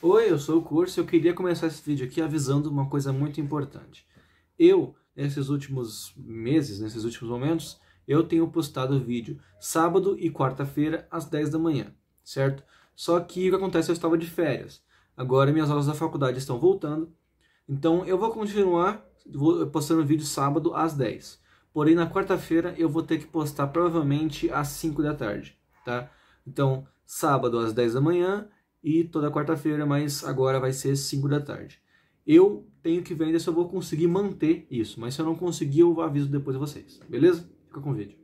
Oi, eu sou o curso e eu queria começar esse vídeo aqui avisando uma coisa muito importante. Eu, nesses últimos meses, nesses últimos momentos, eu tenho postado vídeo sábado e quarta-feira às 10 da manhã, certo? Só que o que acontece, eu estava de férias. Agora minhas aulas da faculdade estão voltando, então eu vou continuar postando vídeo sábado às 10. Porém, na quarta-feira eu vou ter que postar provavelmente às 5 da tarde, tá? Então, sábado às 10 da manhã e toda quarta-feira, mas agora vai ser 5 da tarde. Eu tenho que ver se eu vou conseguir manter isso, mas se eu não conseguir, eu aviso depois a vocês, beleza? Fica com o vídeo.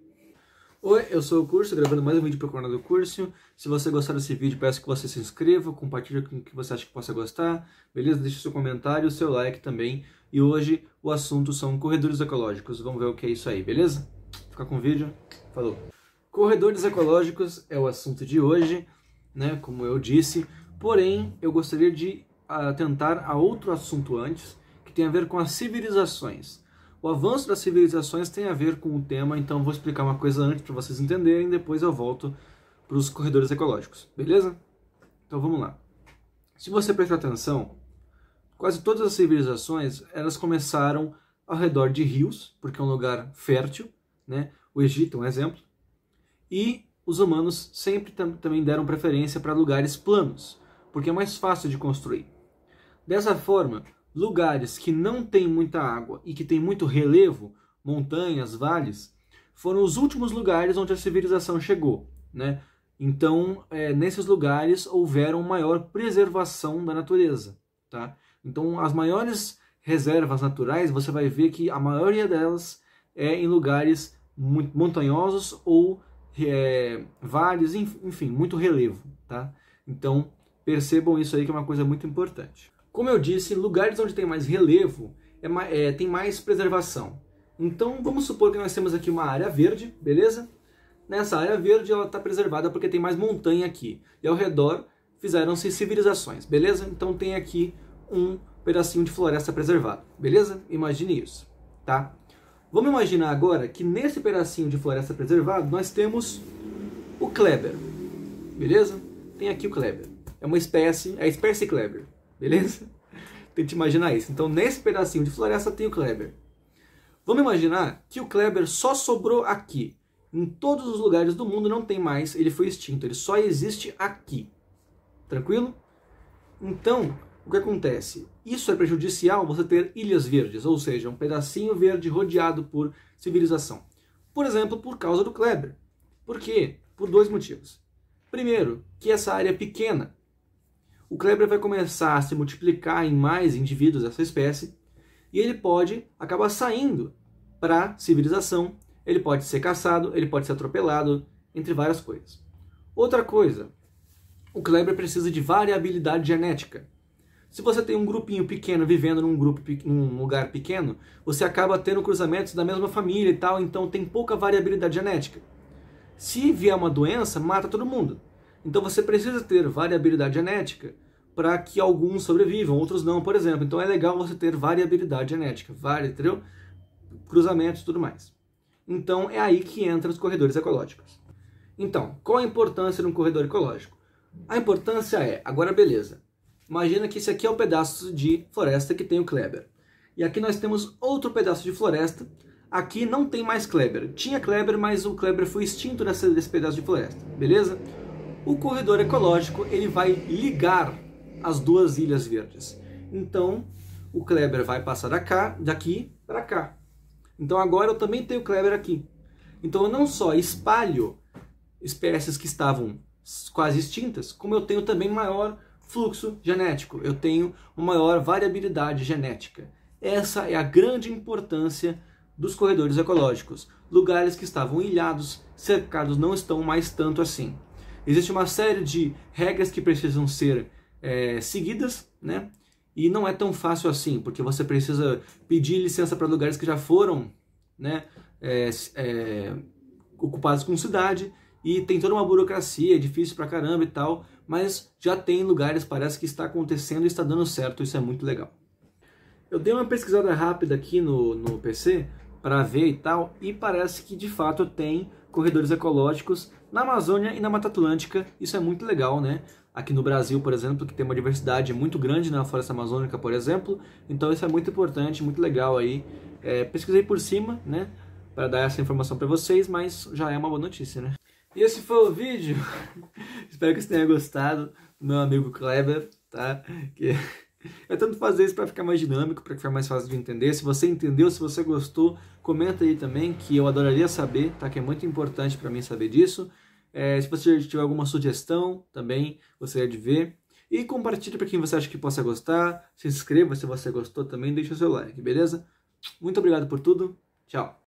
Oi, eu sou o Curso, gravando mais um vídeo para o canal do Curso. Se você gostar desse vídeo, peço que você se inscreva, compartilhe com o que você acha que possa gostar, beleza? Deixe seu comentário, seu like também. E hoje o assunto são corredores ecológicos, vamos ver o que é isso aí, beleza? Fica com o vídeo, falou! Corredores ecológicos é o assunto de hoje né, como eu disse. Porém, eu gostaria de atentar ah, a outro assunto antes, que tem a ver com as civilizações. O avanço das civilizações tem a ver com o tema, então vou explicar uma coisa antes para vocês entenderem, depois eu volto para os corredores ecológicos, beleza? Então vamos lá. Se você prestar atenção, quase todas as civilizações elas começaram ao redor de rios, porque é um lugar fértil, né? O Egito é um exemplo. E os humanos sempre tam também deram preferência para lugares planos, porque é mais fácil de construir. Dessa forma, lugares que não têm muita água e que têm muito relevo, montanhas, vales, foram os últimos lugares onde a civilização chegou. Né? Então, é, nesses lugares houveram maior preservação da natureza. Tá? Então, as maiores reservas naturais, você vai ver que a maioria delas é em lugares montanhosos ou é, vales, enfim, muito relevo, tá? Então, percebam isso aí que é uma coisa muito importante. Como eu disse, lugares onde tem mais relevo é, é, tem mais preservação. Então, vamos supor que nós temos aqui uma área verde, beleza? Nessa área verde ela está preservada porque tem mais montanha aqui. E ao redor fizeram-se civilizações, beleza? Então tem aqui um pedacinho de floresta preservada, beleza? Imagine isso, tá? Vamos imaginar agora que nesse pedacinho de floresta preservada nós temos o Kleber. Beleza? Tem aqui o Kleber. É uma espécie, é a espécie Kleber. Beleza? Tente imaginar isso. Então, nesse pedacinho de floresta tem o Kleber. Vamos imaginar que o Kleber só sobrou aqui. Em todos os lugares do mundo não tem mais, ele foi extinto, ele só existe aqui. Tranquilo? Então, o que acontece? Isso é prejudicial você ter ilhas verdes, ou seja, um pedacinho verde rodeado por civilização. Por exemplo, por causa do Kleber. Por quê? Por dois motivos. Primeiro, que essa área é pequena. O Kleber vai começar a se multiplicar em mais indivíduos dessa espécie e ele pode acabar saindo para a civilização. Ele pode ser caçado, ele pode ser atropelado, entre várias coisas. Outra coisa, o Kleber precisa de variabilidade genética. Se você tem um grupinho pequeno vivendo num, grupo, num lugar pequeno, você acaba tendo cruzamentos da mesma família e tal, então tem pouca variabilidade genética. Se vier uma doença, mata todo mundo. Então você precisa ter variabilidade genética para que alguns sobrevivam, outros não, por exemplo. Então é legal você ter variabilidade genética, várias, entendeu? cruzamentos e tudo mais. Então é aí que entram os corredores ecológicos. Então, qual a importância de um corredor ecológico? A importância é, agora beleza, Imagina que esse aqui é o pedaço de floresta que tem o Kleber. E aqui nós temos outro pedaço de floresta. Aqui não tem mais Kleber. Tinha Kleber, mas o Kleber foi extinto nessa, desse pedaço de floresta, beleza? O corredor ecológico ele vai ligar as duas ilhas verdes. Então, o Kleber vai passar da cá, daqui para cá. Então agora eu também tenho Kleber aqui. Então eu não só espalho espécies que estavam quase extintas, como eu tenho também maior fluxo genético, eu tenho uma maior variabilidade genética. Essa é a grande importância dos corredores ecológicos. Lugares que estavam ilhados, cercados, não estão mais tanto assim. Existe uma série de regras que precisam ser é, seguidas, né? E não é tão fácil assim, porque você precisa pedir licença para lugares que já foram né, é, é, ocupados com cidade, e tem toda uma burocracia, é difícil pra caramba e tal mas já tem lugares, parece que está acontecendo e está dando certo, isso é muito legal. Eu dei uma pesquisada rápida aqui no, no PC para ver e tal, e parece que de fato tem corredores ecológicos na Amazônia e na Mata Atlântica, isso é muito legal, né? Aqui no Brasil, por exemplo, que tem uma diversidade muito grande na floresta amazônica, por exemplo, então isso é muito importante, muito legal aí. É, pesquisei por cima, né, para dar essa informação para vocês, mas já é uma boa notícia, né? E esse foi o vídeo. Espero que você tenha gostado, meu amigo Kleber, tá? Que... Eu é tento fazer isso para ficar mais dinâmico, para ficar mais fácil de entender. Se você entendeu, se você gostou, comenta aí também, que eu adoraria saber, tá? Que é muito importante para mim saber disso. É, se você tiver alguma sugestão também, gostaria de ver. E compartilhe para quem você acha que possa gostar. Se inscreva se você gostou também, deixa o seu like, beleza? Muito obrigado por tudo. Tchau.